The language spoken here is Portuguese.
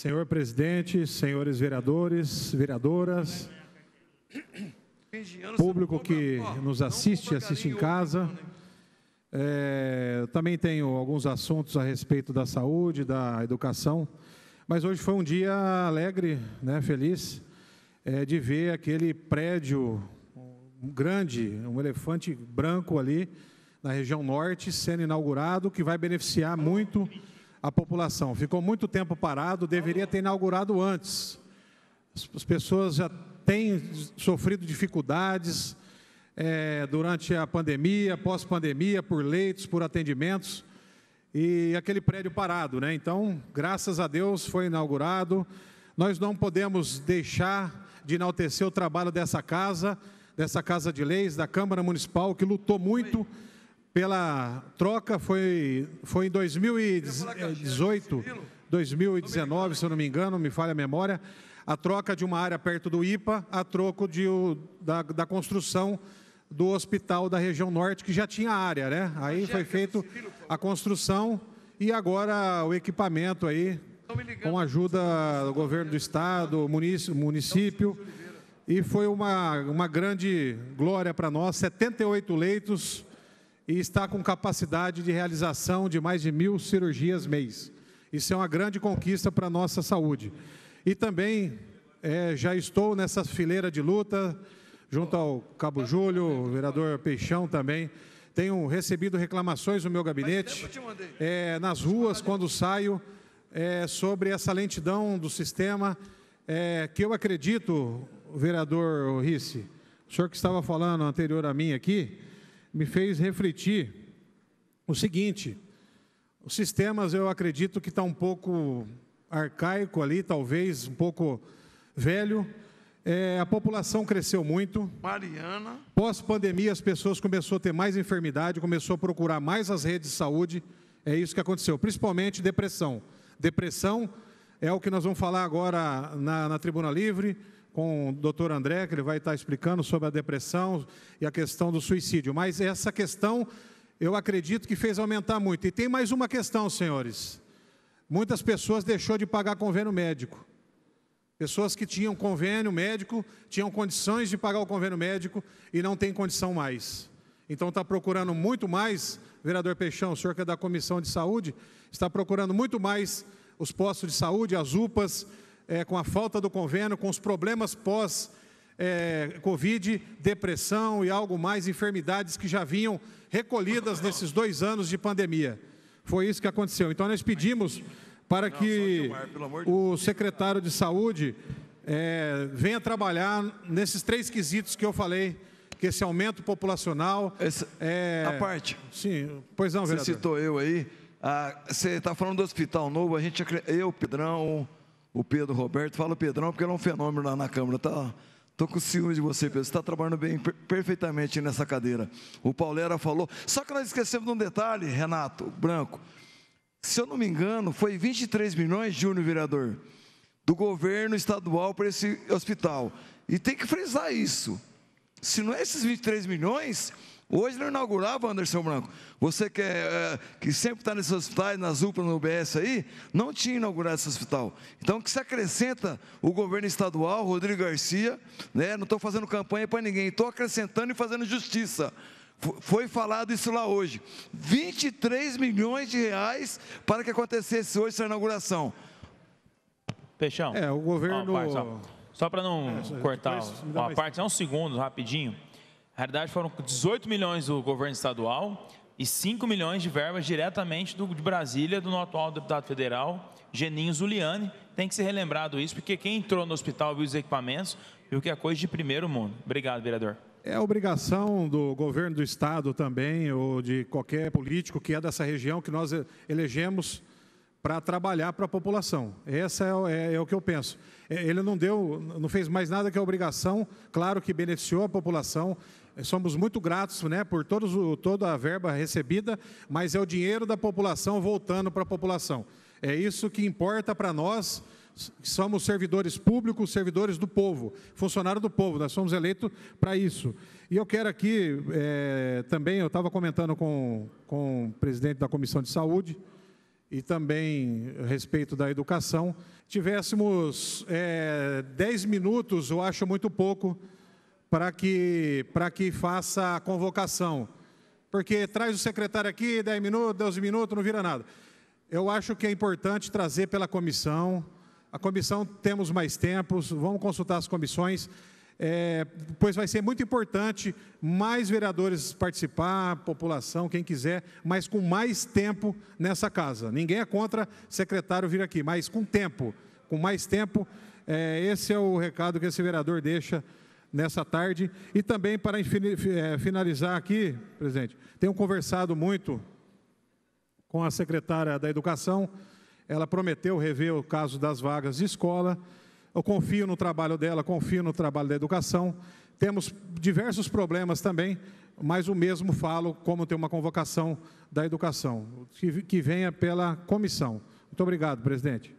Senhor presidente, senhores vereadores, vereadoras, público que nos assiste, assiste em casa. É, também tenho alguns assuntos a respeito da saúde, da educação, mas hoje foi um dia alegre, né, feliz, é, de ver aquele prédio grande, um elefante branco ali na região norte, sendo inaugurado, que vai beneficiar muito a população. Ficou muito tempo parado, deveria ter inaugurado antes. As pessoas já têm sofrido dificuldades é, durante a pandemia, pós-pandemia, por leitos, por atendimentos, e aquele prédio parado. Né? Então, graças a Deus, foi inaugurado. Nós não podemos deixar de enaltecer o trabalho dessa casa, dessa Casa de Leis, da Câmara Municipal, que lutou muito. Oi pela troca foi, foi em 2018, 2019, se eu não me engano, me falha a memória, a troca de uma área perto do IPA a troco de, da, da construção do hospital da região norte, que já tinha área, né? Aí foi feito a construção e agora o equipamento aí, com ajuda tá do governo do estado, né? município, e foi uma, uma grande glória para nós, 78 leitos, e está com capacidade de realização de mais de mil cirurgias mês. Isso é uma grande conquista para a nossa saúde. E também é, já estou nessa fileira de luta, junto ao Cabo Júlio, o vereador Peixão também. Tenho recebido reclamações no meu gabinete, é, nas ruas, quando saio, é, sobre essa lentidão do sistema, é, que eu acredito, vereador Risse, o senhor que estava falando anterior a mim aqui, me fez refletir o seguinte: os sistemas eu acredito que está um pouco arcaico ali, talvez um pouco velho. É, a população cresceu muito. Mariana. Pós-pandemia, as pessoas começaram a ter mais enfermidade, começou a procurar mais as redes de saúde. É isso que aconteceu, principalmente depressão. Depressão é o que nós vamos falar agora na, na Tribuna Livre com o doutor André, que ele vai estar explicando sobre a depressão e a questão do suicídio. Mas essa questão, eu acredito que fez aumentar muito. E tem mais uma questão, senhores. Muitas pessoas deixou de pagar convênio médico. Pessoas que tinham convênio médico, tinham condições de pagar o convênio médico e não têm condição mais. Então está procurando muito mais, vereador Peixão, o senhor que é da Comissão de Saúde, está procurando muito mais os postos de saúde, as UPAs, é, com a falta do convênio, com os problemas pós é, Covid, depressão e algo mais, enfermidades que já vinham recolhidas nesses dois anos de pandemia. Foi isso que aconteceu. Então, nós pedimos para que o secretário de Saúde é, venha trabalhar nesses três quesitos que eu falei, que esse aumento populacional... Essa, é, a parte... Sim, pois não, vereador. Você citou eu aí. Ah, você está falando do Hospital Novo, a gente, eu, Pedrão o Pedro Roberto. Fala, Pedrão, porque ele é um fenômeno lá na Câmara, tá? Estou com ciúme de você, Pedro. Você está trabalhando bem, perfeitamente nessa cadeira. O Paulera falou. Só que nós esquecemos de um detalhe, Renato Branco. Se eu não me engano, foi 23 milhões, Júnior Vereador, do governo estadual para esse hospital. E tem que frisar isso. Se não é esses 23 milhões, Hoje não inaugurava, Anderson Branco. Você que, é, é que sempre está nesses hospitais, nas UPA, no UBS aí, não tinha inaugurado esse hospital. Então, que se acrescenta o governo estadual, Rodrigo Garcia, né? não estou fazendo campanha para ninguém, estou acrescentando e fazendo justiça. Foi falado isso lá hoje. 23 milhões de reais para que acontecesse hoje essa inauguração. Peixão. É, o governo. só, só para não é, cortar a parte, só um segundo, rapidinho. Na realidade, foram 18 milhões do governo estadual e 5 milhões de verbas diretamente do, de Brasília, do nosso atual deputado federal, Geninho Zuliani. Tem que ser relembrado isso, porque quem entrou no hospital viu os equipamentos, viu que é coisa de primeiro mundo. Obrigado, vereador. É obrigação do governo do Estado também, ou de qualquer político que é dessa região, que nós elegemos para trabalhar para a população. Essa é, é, é, o que eu penso. É, ele não deu, não fez mais nada que a obrigação. Claro que beneficiou a população, eh, somos muito gratos né, por todos, toda a verba recebida, mas é o dinheiro da população voltando para a população. É isso que importa para nós, somos servidores públicos, servidores do povo, funcionário do povo, nós somos eleitos para isso. E eu quero aqui é, também, eu estava comentando com, com o presidente da Comissão de Saúde e também a respeito da educação, tivéssemos é, eh, 10 minutos, eu acho muito pouco, para que, que faça a convocação. Porque traz o secretário aqui, 10 minutos, 12 minutos, não vira nada. Eu acho que é importante trazer pela comissão. A comissão temos mais tempos, vamos consultar as comissões, é, pois vai ser muito importante mais vereadores participar, população, quem quiser, mas com mais tempo nessa casa. Ninguém é contra secretário vir aqui, mas com tempo, com mais tempo. É, esse é o recado que esse vereador deixa nessa tarde. E também para eh, finalizar aqui, presidente, tenho conversado muito com a secretária da Educação. Ela prometeu rever o caso das vagas de escola. Eu confio no trabalho dela, confio no trabalho da educação. Temos diversos problemas também, mas o mesmo falo como tem uma convocação da educação, que venha pela comissão. Muito obrigado, presidente.